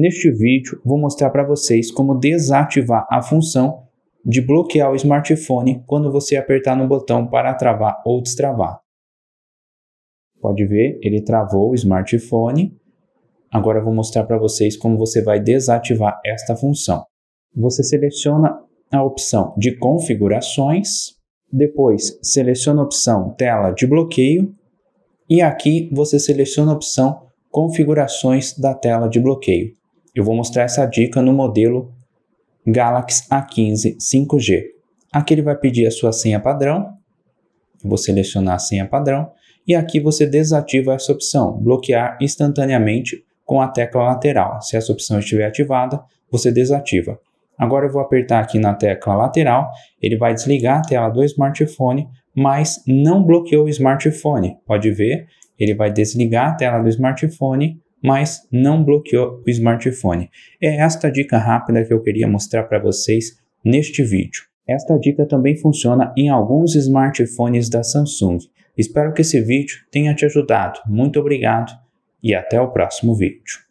Neste vídeo, vou mostrar para vocês como desativar a função de bloquear o smartphone quando você apertar no botão para travar ou destravar. Pode ver, ele travou o smartphone. Agora vou mostrar para vocês como você vai desativar esta função. Você seleciona a opção de configurações, depois seleciona a opção tela de bloqueio e aqui você seleciona a opção configurações da tela de bloqueio. Eu vou mostrar essa dica no modelo Galaxy A15 5G. Aqui ele vai pedir a sua senha padrão. Eu vou selecionar a senha padrão e aqui você desativa essa opção, bloquear instantaneamente com a tecla lateral. Se essa opção estiver ativada, você desativa. Agora eu vou apertar aqui na tecla lateral, ele vai desligar a tela do smartphone, mas não bloqueou o smartphone. Pode ver, ele vai desligar a tela do smartphone, mas não bloqueou o smartphone. É esta dica rápida que eu queria mostrar para vocês neste vídeo. Esta dica também funciona em alguns smartphones da Samsung. Espero que esse vídeo tenha te ajudado. Muito obrigado e até o próximo vídeo.